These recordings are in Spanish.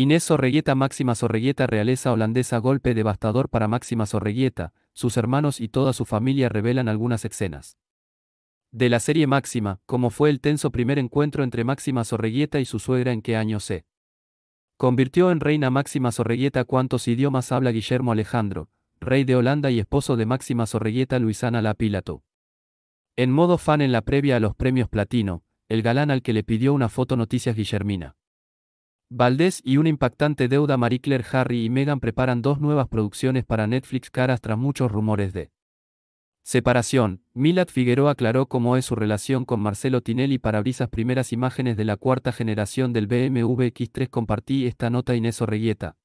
Inés Sorregueta Máxima Sorregueta realeza holandesa golpe devastador para Máxima Sorregueta, sus hermanos y toda su familia revelan algunas escenas. De la serie Máxima, como fue el tenso primer encuentro entre Máxima Sorregueta y su suegra en qué año se convirtió en reina Máxima Sorregueta cuántos idiomas habla Guillermo Alejandro, rey de Holanda y esposo de Máxima Sorregueta Luisana La En modo fan en la previa a los premios platino, el galán al que le pidió una foto Noticias Guillermina. Valdés y una impactante deuda Marie Claire Harry y Meghan preparan dos nuevas producciones para Netflix caras tras muchos rumores de separación. Milad Figueroa aclaró cómo es su relación con Marcelo Tinelli para brisas primeras imágenes de la cuarta generación del BMW X3 compartí esta nota Inés Orreguieta.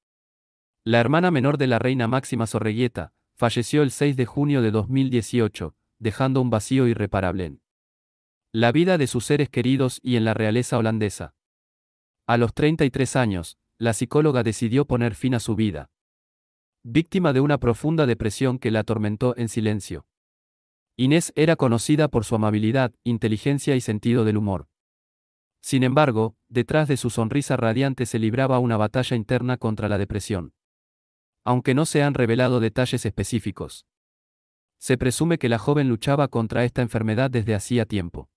La hermana menor de la reina Máxima Sorreguieta falleció el 6 de junio de 2018, dejando un vacío irreparable en la vida de sus seres queridos y en la realeza holandesa. A los 33 años, la psicóloga decidió poner fin a su vida. Víctima de una profunda depresión que la atormentó en silencio. Inés era conocida por su amabilidad, inteligencia y sentido del humor. Sin embargo, detrás de su sonrisa radiante se libraba una batalla interna contra la depresión. Aunque no se han revelado detalles específicos. Se presume que la joven luchaba contra esta enfermedad desde hacía tiempo.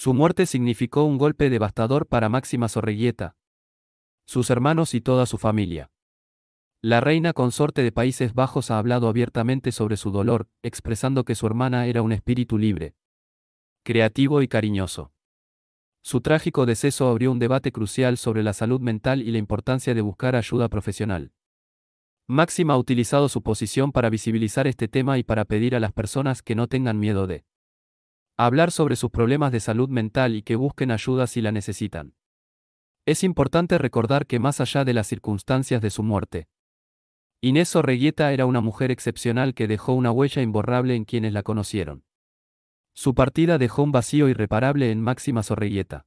Su muerte significó un golpe devastador para Máxima Zorreguieta, sus hermanos y toda su familia. La reina consorte de Países Bajos ha hablado abiertamente sobre su dolor, expresando que su hermana era un espíritu libre, creativo y cariñoso. Su trágico deceso abrió un debate crucial sobre la salud mental y la importancia de buscar ayuda profesional. Máxima ha utilizado su posición para visibilizar este tema y para pedir a las personas que no tengan miedo de hablar sobre sus problemas de salud mental y que busquen ayuda si la necesitan. Es importante recordar que más allá de las circunstancias de su muerte, Inés Sorreguieta era una mujer excepcional que dejó una huella imborrable en quienes la conocieron. Su partida dejó un vacío irreparable en Máxima Sorreguieta.